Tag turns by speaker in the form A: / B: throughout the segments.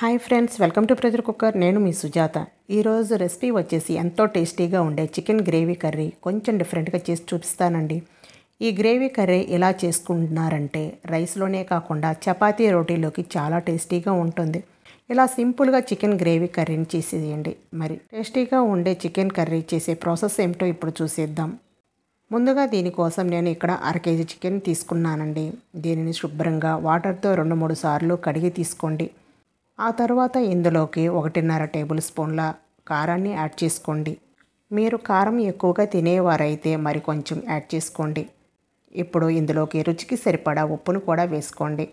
A: hi friends welcome to pressure cooker నేను మీ సుజాత ఈరోజు రెసిపీ వచ్చేసి ఎంతో టేస్టీగా ఉండే చికెన్ గ్రేవీ కర్రీ కొంచెం డిఫరెంట్గా చేసి చూపిస్తానండి ఈ గ్రేవీ కర్రీ ఎలా చేసుకుంటున్నారంటే రైస్లోనే కాకుండా చపాతీ రోటీలోకి చాలా టేస్టీగా ఉంటుంది ఇలా సింపుల్గా చికెన్ గ్రేవీ కర్రీని చేసేయండి మరి టేస్టీగా ఉండే చికెన్ కర్రీ చేసే ప్రాసెస్ ఏమిటో ఇప్పుడు చూసేద్దాం ముందుగా దీనికోసం నేను ఇక్కడ అర కేజీ చికెన్ తీసుకున్నానండి దీనిని శుభ్రంగా వాటర్తో రెండు మూడు సార్లు కడిగి తీసుకోండి ఆ తర్వాత ఇందులోకి ఒకటిన్నర టేబుల్ స్పూన్ల కారాన్ని యాడ్ చేసుకోండి మీరు కారం ఎక్కువగా తినేవారైతే మరి కొంచెం యాడ్ చేసుకోండి ఇప్పుడు ఇందులోకి రుచికి సరిపడా ఉప్పును కూడా వేసుకోండి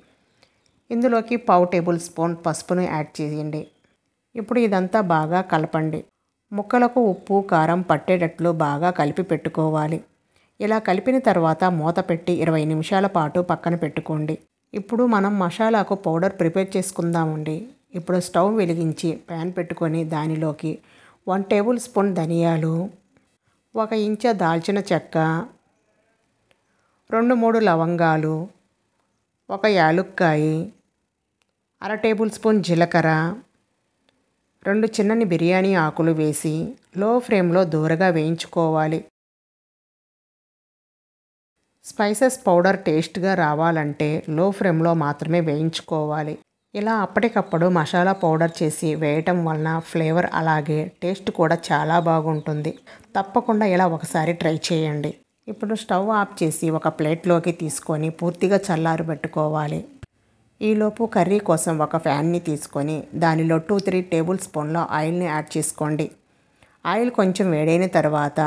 A: ఇందులోకి పావు టేబుల్ స్పూన్ పసుపును యాడ్ చేయండి ఇప్పుడు ఇదంతా బాగా కలపండి ముక్కలకు ఉప్పు కారం పట్టేటట్లు బాగా కలిపి పెట్టుకోవాలి ఇలా కలిపిన తర్వాత మూత పెట్టి ఇరవై నిమిషాల పాటు పక్కన పెట్టుకోండి ఇప్పుడు మనం మసాలాకు పౌడర్ ప్రిపేర్ చేసుకుందామండి ఇప్పుడు స్టవ్ వెలిగించి ప్యాన్ పెట్టుకొని దానిలోకి వన్ టేబుల్ స్పూన్ ధనియాలు ఒక ఇంచ దాల్చిన చెక్క రెండు మూడు లవంగాలు ఒక యాలుక్కాయి అర టేబుల్ స్పూన్ జీలకర్ర రెండు చిన్నని బిర్యానీ ఆకులు వేసి లో ఫ్లేమ్లో దూరగా వేయించుకోవాలి స్పైసెస్ పౌడర్ టేస్ట్గా రావాలంటే లో ఫ్లేమ్లో మాత్రమే వేయించుకోవాలి ఇలా అప్పటికప్పుడు మసాలా పౌడర్ చేసి వేయటం వలన ఫ్లేవర్ అలాగే టేస్ట్ కూడా చాలా బాగుంటుంది తప్పకుండా ఇలా ఒకసారి ట్రై చేయండి ఇప్పుడు స్టవ్ ఆఫ్ చేసి ఒక ప్లేట్లోకి తీసుకొని పూర్తిగా చల్లారు పెట్టుకోవాలి ఈలోపు కర్రీ కోసం ఒక ఫ్యాన్ని తీసుకొని దానిలో టూ త్రీ టేబుల్ స్పూన్ల ఆయిల్ని యాడ్ చేసుకోండి ఆయిల్ కొంచెం వేడైన తర్వాత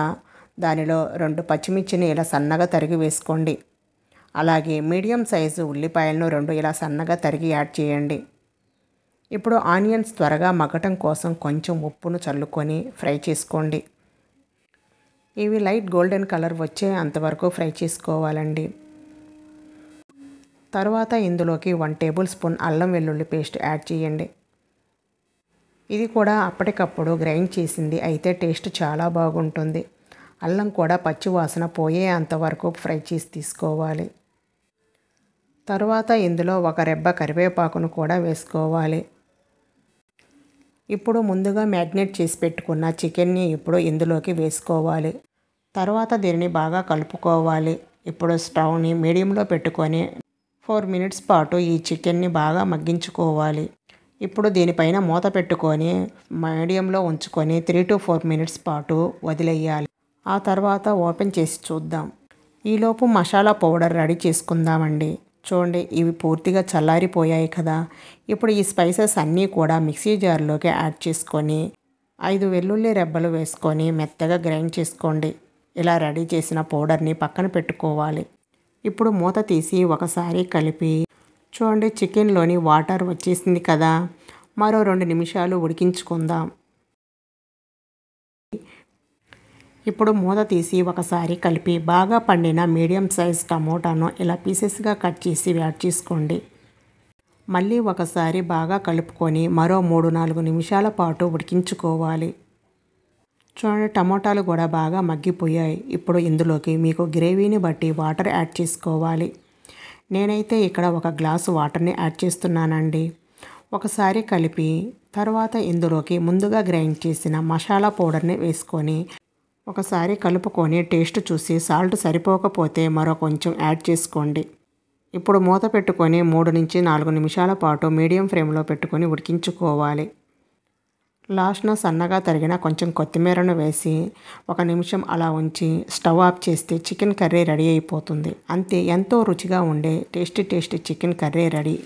A: దానిలో రెండు పచ్చిమిర్చిని ఇలా సన్నగా తరిగి వేసుకోండి అలాగే మీడియం సైజు ఉల్లిపాయలను రెండు ఇలా సన్నగా తరిగి యాడ్ చేయండి ఇప్పుడు ఆనియన్స్ త్వరగా మగ్గటం కోసం కొంచెం ఉప్పును చల్లుకొని ఫ్రై చేసుకోండి ఇవి లైట్ గోల్డెన్ కలర్ వచ్చే అంతవరకు ఫ్రై చేసుకోవాలండి తర్వాత ఇందులోకి వన్ టేబుల్ స్పూన్ అల్లం వెల్లుల్లి పేస్ట్ యాడ్ చేయండి ఇది కూడా అప్పటికప్పుడు గ్రైండ్ చేసింది అయితే టేస్ట్ చాలా బాగుంటుంది అల్లం కూడా పచ్చివాసన పోయే అంతవరకు ఫ్రై చేసి తీసుకోవాలి తరువాత ఇందులో ఒక రెబ్బ కరివేపాకును కూడా వేసుకోవాలి ఇప్పుడు ముందుగా మ్యాగ్నేట్ చేసి పెట్టుకున్న చికెన్ని ఇప్పుడు ఇందులోకి వేసుకోవాలి తర్వాత దీనిని బాగా కలుపుకోవాలి ఇప్పుడు స్టవ్ని మీడియంలో పెట్టుకొని ఫోర్ మినిట్స్ పాటు ఈ చికెన్ని బాగా మగ్గించుకోవాలి ఇప్పుడు దీనిపైన మూత పెట్టుకొని మీడియంలో ఉంచుకొని త్రీ టు ఫోర్ మినిట్స్ పాటు వదిలేయాలి ఆ తర్వాత ఓపెన్ చేసి చూద్దాం ఈలోపు మసాలా పౌడర్ రెడీ చేసుకుందామండి చూడండి ఇవి పూర్తిగా చల్లారిపోయాయి కదా ఇప్పుడు ఈ స్పైసెస్ అన్నీ కూడా మిక్సీ జార్లోకి యాడ్ చేసుకొని ఐదు వెల్లుల్లి రెబ్బలు వేసుకొని మెత్తగా గ్రైండ్ చేసుకోండి ఇలా రెడీ చేసిన పౌడర్ని పక్కన పెట్టుకోవాలి ఇప్పుడు మూత తీసి ఒకసారి కలిపి చూడండి చికెన్లోని వాటర్ వచ్చేసింది కదా మరో రెండు నిమిషాలు ఉడికించుకుందాం ఇప్పుడు మూత తీసి ఒకసారి కలిపి బాగా పండిన మీడియం సైజ్ టమోటాను ఇలా పీసెస్గా కట్ చేసి యాడ్ చేసుకోండి మళ్ళీ ఒకసారి బాగా కలుపుకొని మరో మూడు నాలుగు నిమిషాల పాటు ఉడికించుకోవాలి చూడండి టమోటాలు కూడా బాగా మగ్గిపోయాయి ఇప్పుడు ఇందులోకి మీకు గ్రేవీని బట్టి వాటర్ యాడ్ చేసుకోవాలి నేనైతే ఇక్కడ ఒక గ్లాసు వాటర్ని యాడ్ చేస్తున్నానండి ఒకసారి కలిపి తర్వాత ఇందులోకి ముందుగా గ్రైండ్ చేసిన మసాలా పౌడర్ని వేసుకొని ఒకసారి కలుపుకొని టేస్ట్ చూసి సాల్ట్ సరిపోకపోతే మరో కొంచెం యాడ్ చేసుకోండి ఇప్పుడు మూత పెట్టుకొని మూడు నుంచి నాలుగు నిమిషాల పాటు మీడియం ఫ్లేమ్లో పెట్టుకొని ఉడికించుకోవాలి లాస్ట్న సన్నగా తరిగిన కొంచెం కొత్తిమీరను వేసి ఒక నిమిషం అలా ఉంచి స్టవ్ ఆఫ్ చేస్తే చికెన్ కర్రీ రెడీ అయిపోతుంది అంతే ఎంతో రుచిగా ఉండే tasty tasty chicken curry ready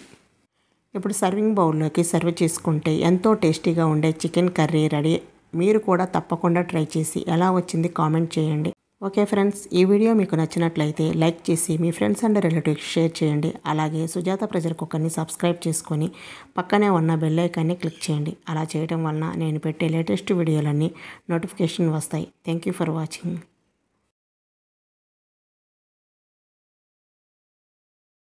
A: ఇప్పుడు సర్వింగ్ బౌల్లోకి సర్వ్ చేసుకుంటే ఎంతో టేస్టీగా ఉండే చికెన్ కర్రీ రెడీ మీరు కూడా తప్పకుండా ట్రై చేసి ఎలా వచ్చింది కామెంట్ చేయండి ఓకే ఫ్రెండ్స్ ఈ వీడియో మీకు నచ్చినట్లయితే లైక్ చేసి మీ ఫ్రెండ్స్ అండ్ రిలేటివ్స్ షేర్ చేయండి అలాగే సుజాత ప్రెజర్ కుక్కర్ని సబ్స్క్రైబ్ చేసుకొని పక్కనే ఉన్న బెల్లైకాన్ని క్లిక్ చేయండి అలా చేయడం వలన నేను పెట్టే లేటెస్ట్ వీడియోలన్నీ నోటిఫికేషన్ వస్తాయి థ్యాంక్ యూ ఫర్ వాచింగ్